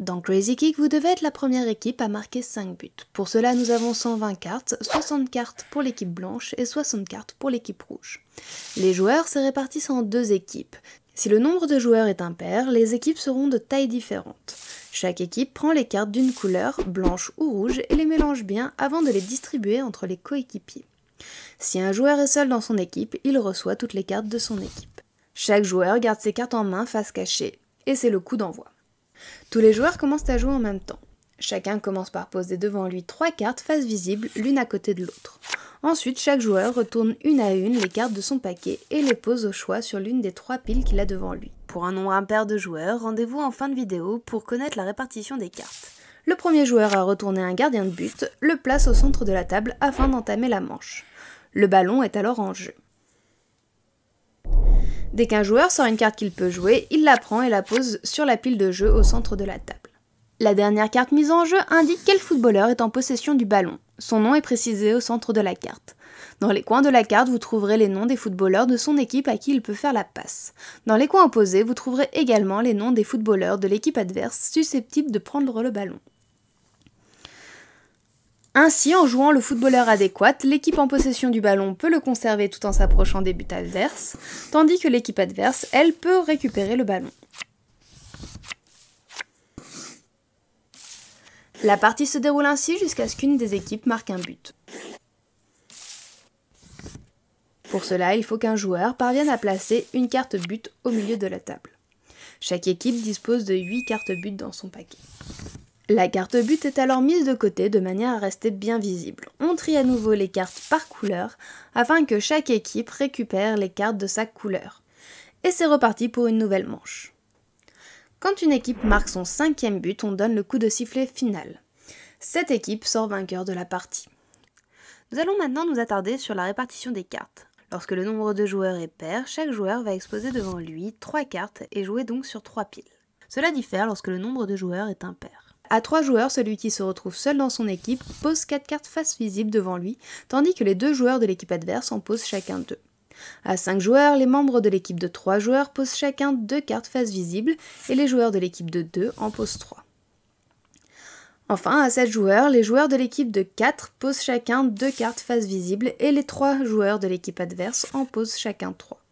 Dans Crazy Kick, vous devez être la première équipe à marquer 5 buts. Pour cela, nous avons 120 cartes, 60 cartes pour l'équipe blanche et 60 cartes pour l'équipe rouge. Les joueurs se répartissent en deux équipes. Si le nombre de joueurs est impair, les équipes seront de tailles différentes. Chaque équipe prend les cartes d'une couleur, blanche ou rouge, et les mélange bien avant de les distribuer entre les coéquipiers. Si un joueur est seul dans son équipe, il reçoit toutes les cartes de son équipe. Chaque joueur garde ses cartes en main face cachée, et c'est le coup d'envoi. Tous les joueurs commencent à jouer en même temps. Chacun commence par poser devant lui trois cartes face visible, l'une à côté de l'autre. Ensuite, chaque joueur retourne une à une les cartes de son paquet et les pose au choix sur l'une des trois piles qu'il a devant lui. Pour un nombre impair de joueurs, rendez-vous en fin de vidéo pour connaître la répartition des cartes. Le premier joueur à retourner un gardien de but le place au centre de la table afin d'entamer la manche. Le ballon est alors en jeu. Dès qu'un joueur sort une carte qu'il peut jouer, il la prend et la pose sur la pile de jeu au centre de la table. La dernière carte mise en jeu indique quel footballeur est en possession du ballon. Son nom est précisé au centre de la carte. Dans les coins de la carte, vous trouverez les noms des footballeurs de son équipe à qui il peut faire la passe. Dans les coins opposés, vous trouverez également les noms des footballeurs de l'équipe adverse susceptibles de prendre le ballon. Ainsi, en jouant le footballeur adéquat, l'équipe en possession du ballon peut le conserver tout en s'approchant des buts adverses, tandis que l'équipe adverse, elle, peut récupérer le ballon. La partie se déroule ainsi jusqu'à ce qu'une des équipes marque un but. Pour cela, il faut qu'un joueur parvienne à placer une carte but au milieu de la table. Chaque équipe dispose de 8 cartes but dans son paquet. La carte but est alors mise de côté de manière à rester bien visible. On trie à nouveau les cartes par couleur afin que chaque équipe récupère les cartes de sa couleur. Et c'est reparti pour une nouvelle manche. Quand une équipe marque son cinquième but, on donne le coup de sifflet final. Cette équipe sort vainqueur de la partie. Nous allons maintenant nous attarder sur la répartition des cartes. Lorsque le nombre de joueurs est pair, chaque joueur va exposer devant lui trois cartes et jouer donc sur trois piles. Cela diffère lorsque le nombre de joueurs est impair. À trois joueurs, celui qui se retrouve seul dans son équipe pose quatre cartes face visible devant lui, tandis que les deux joueurs de l'équipe adverse en posent chacun deux. À 5 joueurs, les membres de l'équipe de 3 joueurs posent chacun deux cartes face visible et les joueurs de l'équipe de 2 en posent 3. Enfin, à 7 joueurs, les joueurs de l'équipe de 4 posent chacun 2 cartes face visible et les 3 joueurs de l'équipe adverse en posent chacun 3.